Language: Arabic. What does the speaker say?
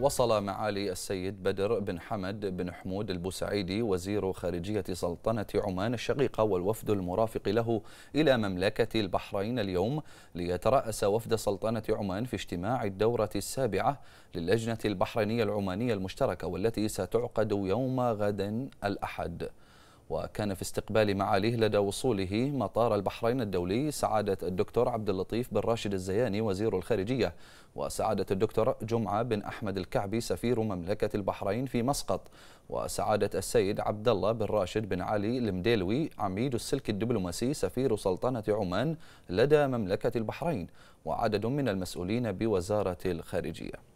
وصل معالي السيد بدر بن حمد بن حمود البوسعيدي وزير خارجية سلطنة عمان الشقيقة والوفد المرافق له إلى مملكة البحرين اليوم ليترأس وفد سلطنة عمان في اجتماع الدورة السابعة للجنة البحرينية العمانية المشتركة والتي ستعقد يوم غد الأحد وكان في استقبال معاليه لدى وصوله مطار البحرين الدولي سعادة الدكتور عبد اللطيف بن راشد الزياني وزير الخارجية وسعادة الدكتور جمعة بن أحمد الكعبي سفير مملكة البحرين في مسقط وسعادة السيد عبد الله بن راشد بن علي المديلوي عميد السلك الدبلوماسي سفير سلطنة عمان لدى مملكة البحرين وعدد من المسؤولين بوزارة الخارجية